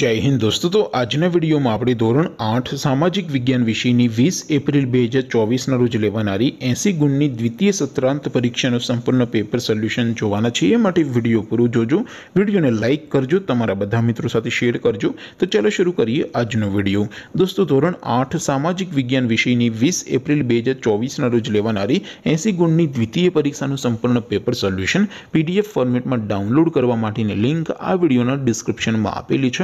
જય હિન્દ દોસ્તો તો આજના વિડીયોમાં આપણે ધોરણ આઠ સામાજિક વિજ્ઞાન વિષયની વીસ એપ્રિલ બે હજાર ચોવીસના રોજ લેવાનારી એંસી ગુણની દ્વિતીય સત્રાંત પરીક્ષાનું સંપૂર્ણ પેપર સોલ્યુશન જોવાના છે એ માટે વિડીયો પૂરું જોજો વિડીયોને લાઇક કરજો તમારા બધા મિત્રો સાથે શેર કરજો તો ચાલો શરૂ કરીએ આજનો વિડીયો દોસ્તો ધોરણ આઠ સામાજિક વિજ્ઞાન વિષયની વીસ એપ્રિલ બે હજાર ચોવીસના રોજ લેવાનારી એંસી ગુણની દ્વિતીય પરીક્ષાનું સંપૂર્ણ પેપર સોલ્યુશન પીડીએફ ફોર્મેટમાં ડાઉનલોડ કરવા માટેની લિંક આ વિડીયોના ડિસ્ક્રિપ્શનમાં આપેલી છે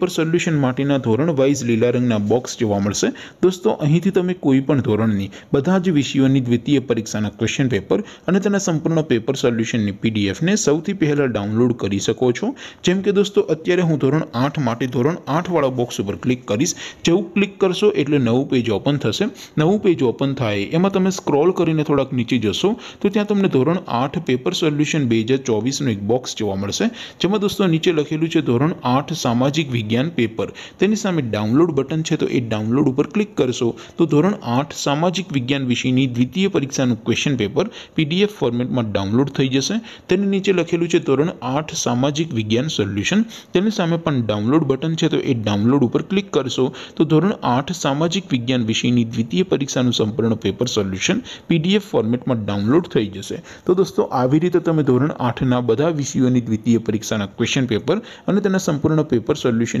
પર સોલ્યુશન માટીના ધોરણ વાઇસ લીલા રંગના બોક્સ જોવા મળશે દોસ્તો અહીંથી તમે કોઈ પણ ધોરણની બધા જ વિષયોની દ્વિતીય પરીક્ષાના ક્વેશ્ચન પેપર અને તેના સંપૂર્ણનો પેપર સોલ્યુશનની પીડીએફ ને સૌથી પહેલા ડાઉનલોડ કરી શકો છો જેમ કે દોસ્તો અત્યારે હું ધોરણ 8 માટી ધોરણ 8 વાળો બોક્સ ઉપર ક્લિક કરીશ જેઉ ક્લિક કરશો એટલે નવું પેજ ઓપન થશે નવું પેજ ઓપન થાય એમાં તમે સ્ક્રોલ કરીને થોડક નીચે જશો તો ત્યાં તમને ધોરણ 8 પેપર સોલ્યુશન 2024 નો એક બોક્સ જોવા મળશે જેમ કે દોસ્તો નીચે લખેલું છે ધોરણ 8 સામાજિક ન પેપર તેની સામે ડાઉનલોડ બટન છે તો એ ડાઉનલોડ ઉપર ક્લિક કરશો તો ધોરણ 8 સામાજિક વિજ્ઞાન વિષયની દ્વિતીય પરીક્ષાનું ક્વેશ્ચન પેપર પીડીએફ ફોર્મેટમાં ડાઉનલોડ થઈ જશે તેની નીચે લખેલું છે ધોરણ 8 સામાજિક વિજ્ઞાન સોલ્યુશન તેની સામે પણ ડાઉનલોડ બટન છે તો એ ડાઉનલોડ ઉપર ક્લિક કરશો તો ધોરણ 8 સામાજિક વિજ્ઞાન વિષયની દ્વિતીય પરીક્ષાનું સંપૂર્ણ પેપર સોલ્યુશન પીડીએફ ફોર્મેટમાં ડાઉનલોડ થઈ જશે તો દોસ્તો આવી રીતે તમે ધોરણ 8 ના બધા વિષયોની દ્વિતીય પરીક્ષાના ક્વેશ્ચન પેપર અને તેના સંપૂર્ણ પેપર સોલ્યુશન